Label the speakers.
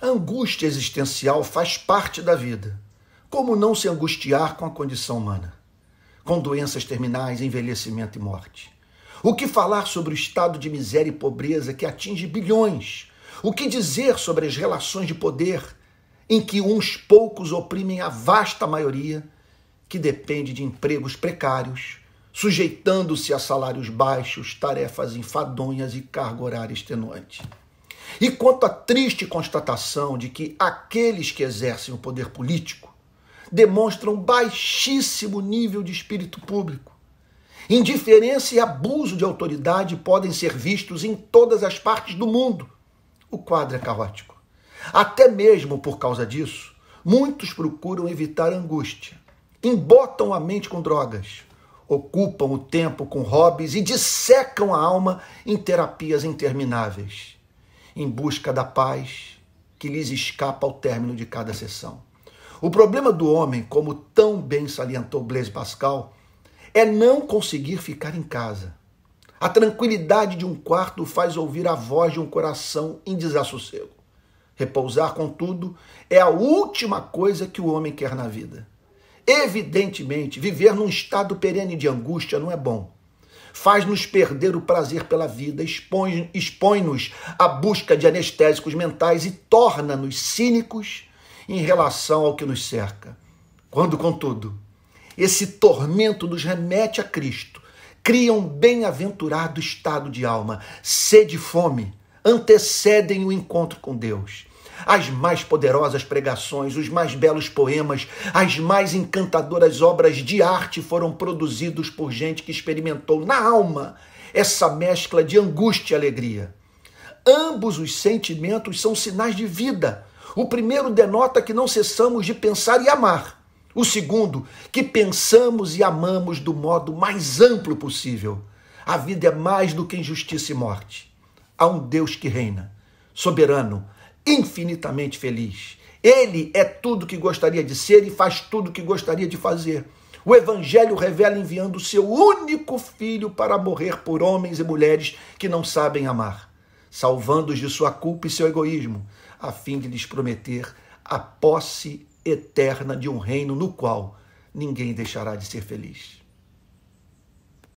Speaker 1: A angústia existencial faz parte da vida. Como não se angustiar com a condição humana? Com doenças terminais, envelhecimento e morte. O que falar sobre o estado de miséria e pobreza que atinge bilhões? O que dizer sobre as relações de poder em que uns poucos oprimem a vasta maioria que depende de empregos precários, sujeitando-se a salários baixos, tarefas enfadonhas e carga horária extenuante? E quanto à triste constatação de que aqueles que exercem o poder político demonstram baixíssimo nível de espírito público. Indiferença e abuso de autoridade podem ser vistos em todas as partes do mundo. O quadro é caótico. Até mesmo por causa disso, muitos procuram evitar angústia, embotam a mente com drogas, ocupam o tempo com hobbies e dissecam a alma em terapias intermináveis em busca da paz que lhes escapa ao término de cada sessão. O problema do homem, como tão bem salientou Blaise Pascal, é não conseguir ficar em casa. A tranquilidade de um quarto faz ouvir a voz de um coração em desassossego. Repousar, contudo, é a última coisa que o homem quer na vida. Evidentemente, viver num estado perene de angústia não é bom faz-nos perder o prazer pela vida, expõe-nos expõe à busca de anestésicos mentais e torna-nos cínicos em relação ao que nos cerca. Quando, contudo, esse tormento nos remete a Cristo, cria um bem-aventurado estado de alma, sede e fome, antecedem o encontro com Deus as mais poderosas pregações, os mais belos poemas, as mais encantadoras obras de arte foram produzidos por gente que experimentou na alma essa mescla de angústia e alegria. Ambos os sentimentos são sinais de vida. O primeiro denota que não cessamos de pensar e amar. O segundo, que pensamos e amamos do modo mais amplo possível. A vida é mais do que injustiça e morte. Há um Deus que reina, soberano, infinitamente feliz. Ele é tudo que gostaria de ser e faz tudo que gostaria de fazer. O Evangelho revela enviando o seu único filho para morrer por homens e mulheres que não sabem amar, salvando-os de sua culpa e seu egoísmo, a fim de lhes prometer a posse eterna de um reino no qual ninguém deixará de ser feliz.